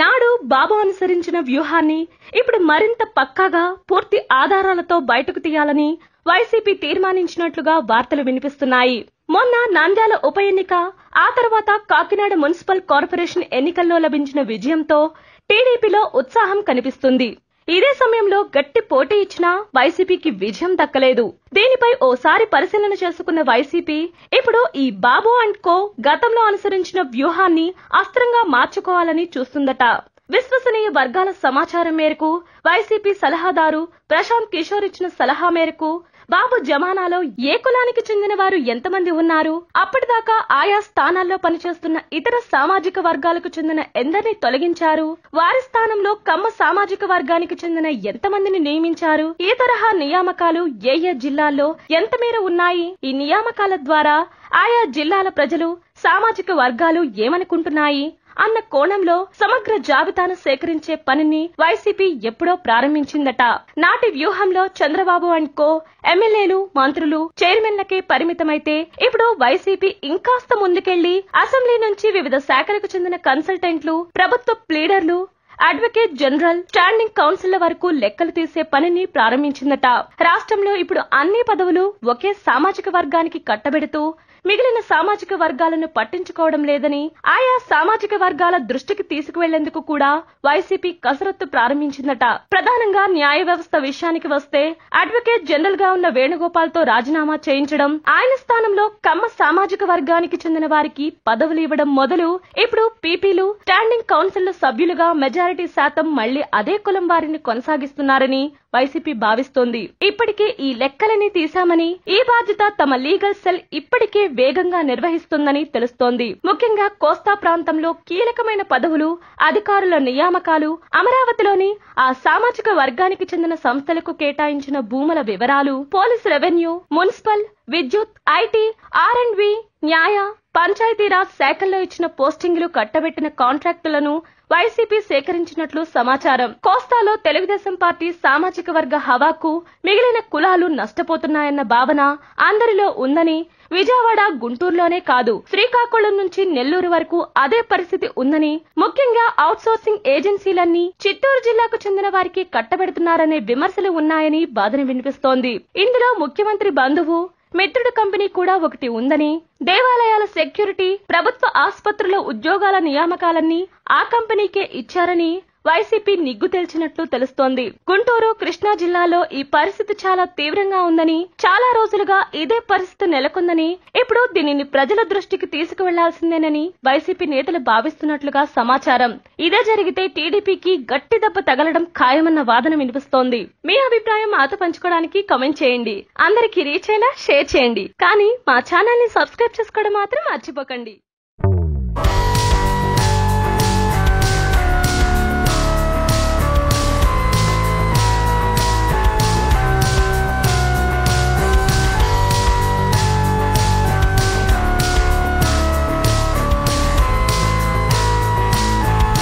నాడు బాబు అనుసరించిన వ్యూహాన్ని ఇప్పుడు మరింత పక్కాగా పూర్తి ఆధారాలతో బయటకు తీయాలని వైసీపీ తీర్మానించినట్లుగా వార్తలు వినిపిస్తున్నాయి మొన్న నంద్యాల ఉప ఎన్నిక ఆ తర్వాత కాకినాడ మున్సిపల్ కార్పొరేషన్ ఎన్నికల్లో లభించిన విజయంతో టీడీపీలో ఉత్సాహం కనిపిస్తుంది ఇదే సమయంలో గట్టి పోటీ ఇచ్చినా వైసీపీకి విజయం దక్కలేదు దీనిపై ఓసారి పరిశీలన చేసుకున్న వైసీపీ ఇప్పుడు ఈ బాబు అండ్ కో గతంలో అనుసరించిన వ్యూహాన్ని అస్త్రంగా మార్చుకోవాలని చూస్తుందట విశ్వసనీయ వర్గాల సమాచారం మేరకు వైసీపీ సలహాదారు ప్రశాంత్ కిషోర్ ఇచ్చిన సలహా మేరకు బాబు జమానాలో ఏ కులానికి చెందిన వారు ఎంతమంది ఉన్నారు అప్పటిదాకా ఆయా స్థానాల్లో పనిచేస్తున్న ఇతర సామాజిక వర్గాలకు చెందిన ఎందరిని తొలగించారు వారి స్థానంలో కమ్మ సామాజిక వర్గానికి చెందిన ఎంతమందిని నియమించారు ఈ తరహా నియామకాలు ఏ ఏ జిల్లాల్లో ఎంత మేర ఉన్నాయి ఈ నియామకాల ద్వారా ఆయా జిల్లాల ప్రజలు సామాజిక వర్గాలు ఏమనుకుంటున్నాయి అన్న కోణంలో సమగ్ర జాబితాను సేకరించే పనిని వైసీపీ ఎప్పుడో ప్రారంభించిందట నాటి వ్యూహంలో చంద్రబాబు అండ్ కో ఎమ్మెల్యేలు మంత్రులు చైర్మన్లకే పరిమితమైతే ఇప్పుడు వైసీపీ ఇంకాస్త ముందుకెళ్లి అసెంబ్లీ నుంచి వివిధ శాఖలకు చెందిన కన్సల్టెంట్లు ప్రభుత్వ ప్లీడర్లు అడ్వకేట్ జనరల్ స్టాండింగ్ కౌన్సిల్ వరకు లెక్కలు తీసే పనిని ప్రారంభించిందట రాష్ట్రంలో ఇప్పుడు అన్ని పదవులు ఒకే సామాజిక వర్గానికి కట్టబెడుతూ మిగిలిన సామాజిక వర్గాలను పట్టించుకోవడం లేదని ఆయా సామాజిక వర్గాల దృష్టికి తీసుకువెళ్లేందుకు కూడా వైసీపీ కసరత్తు ప్రారంభించిందట ప్రధానంగా న్యాయ వ్యవస్థ విషయానికి వస్తే అడ్వకేట్ జనరల్ గా ఉన్న వేణుగోపాల్ తో రాజీనామా చేయించడం ఆయన స్థానంలో కమ్మ సామాజిక వర్గానికి చెందిన వారికి పదవులు ఇవ్వడం మొదలు ఇప్పుడు పీపీలు స్టాండింగ్ కౌన్సిల్ సభ్యులుగా మెజారిటీ శాతం మళ్లీ అదే కులం వారిని కొనసాగిస్తున్నారని వైసీపీ భావిస్తోంది ఇప్పటికే ఈ లెక్కలని తీశామని ఈ బాధ్యత తమ లీగల్ సెల్ ఇప్పటికే వేగంగా నిర్వహిస్తుందని తెలుస్తోంది ముఖ్యంగా కోస్తా ప్రాంతంలో కీలకమైన పదవులు అధికారుల నియామకాలు అమరావతిలోని ఆ సామాజిక వర్గానికి చెందిన సంస్థలకు కేటాయించిన భూముల వివరాలు పోలీస్ రెవెన్యూ మున్సిపల్ విద్యుత్ ఐటీ ఆర్ అండ్ న్యాయ పంచాయతీరాజ్ శాఖల్లో ఇచ్చిన పోస్టింగ్లు కట్టబెట్టిన కాంట్రాక్టులను వైసీపీ సేకరించినట్లు సమాచారం కోస్తాలో తెలుగుదేశం పార్టీ సామాజిక వర్గ హవాకు మిగిలిన కులాలు నష్టపోతున్నాయన్న భావన అందరిలో ఉందని విజయవాడ గుంటూరులోనే కాదు శ్రీకాకుళం నుంచి నెల్లూరు వరకు అదే పరిస్థితి ఉందని ముఖ్యంగా అవుట్సోర్సింగ్ ఏజెన్సీలన్నీ చిత్తూరు జిల్లాకు చెందిన వారికి కట్టబెడుతున్నారనే విమర్శలు ఉన్నాయని బాధను వినిపిస్తోంది ఇందులో ముఖ్యమంత్రి బంధువు మిత్రుడు కంపెనీ కూడా ఒకటి ఉందని దేవాలయాల సెక్యూరిటీ ప్రభుత్వ ఆసుపత్రుల ఉద్యోగాల నియామకాలన్నీ ఆ కంపెనీకే ఇచ్చారని వైసీపీ నిగ్గు తెలిచినట్లు తెలుస్తోంది గుంటూరు కృష్ణా జిల్లాలో ఈ పరిస్థితి చాలా తీవ్రంగా ఉందని చాలా రోజులుగా ఇదే పరిస్థితి నెలకొందని ఇప్పుడు దీనిని ప్రజల దృష్టికి తీసుకువెళ్లాల్సిందేనని వైసీపీ నేతలు భావిస్తున్నట్లుగా సమాచారం ఇదే జరిగితే టీడీపీకి గట్టి దెబ్బ తగలడం ఖాయమన్న వాదన వినిపిస్తోంది మీ అభిప్రాయం మాతో పంచుకోవడానికి కమెంట్ చేయండి అందరికీ రీచ్ అయినా షేర్ చేయండి కానీ మా ఛానల్ ని సబ్స్క్రైబ్ చేసుకోవడం మాత్రం మర్చిపోకండి